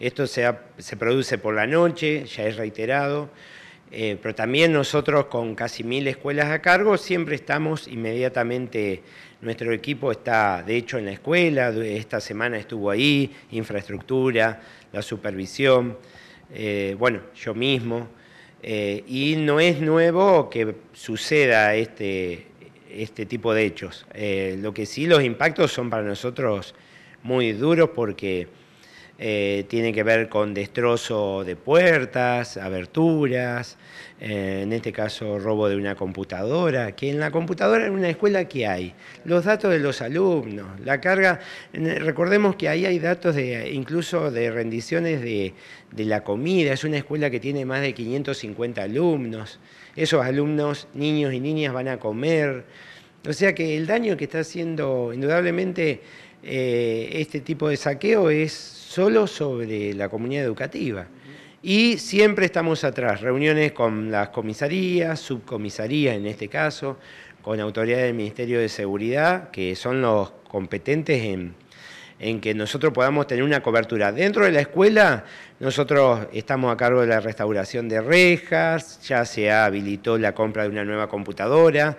Esto se, produce por la noche, ya es reiterado, eh, pero también nosotros con casi mil escuelas a cargo siempre estamos inmediatamente, nuestro equipo está de hecho en la escuela, esta semana estuvo ahí, infraestructura, la supervisión, eh, bueno, yo mismo, eh, y no es nuevo que suceda este, este tipo de hechos. lo que sí los impactos son para nosotros muy duros porque eh, tiene que ver con destrozo de puertas, aberturas, eh, en este caso robo de una computadora, que en la computadora en una escuela que hay, los datos de los alumnos, la carga, eh, recordemos que ahí hay datos de incluso de rendiciones de, de la comida, es una escuela que tiene más de 550 alumnos, esos alumnos, niños y niñas van a comer, o sea que el daño que está haciendo indudablemente eh, este tipo de saqueo es solo sobre la comunidad educativa. Y siempre estamos atrás, reuniones con las comisarías, subcomisarías en este caso, con autoridades del Ministerio de Seguridad, que son los competentes en, en que nosotros podamos tener una cobertura. Dentro de la escuela, nosotros estamos a cargo de la restauración de rejas, ya se habilitó la compra de una nueva computadora.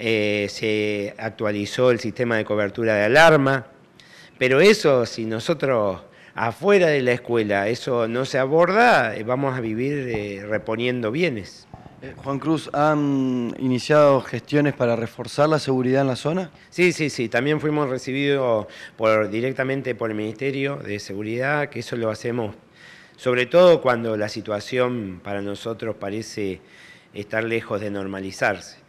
Eh, se actualizó el sistema de cobertura de alarma, pero eso si nosotros afuera de la escuela eso no se aborda, eh, vamos a vivir eh, reponiendo bienes. Juan Cruz, ¿han iniciado gestiones para reforzar la seguridad en la zona? Sí, sí, sí. También fuimos recibidos directamente por el Ministerio de Seguridad, que eso lo hacemos sobre todo cuando la situación para nosotros parece estar lejos de normalizarse.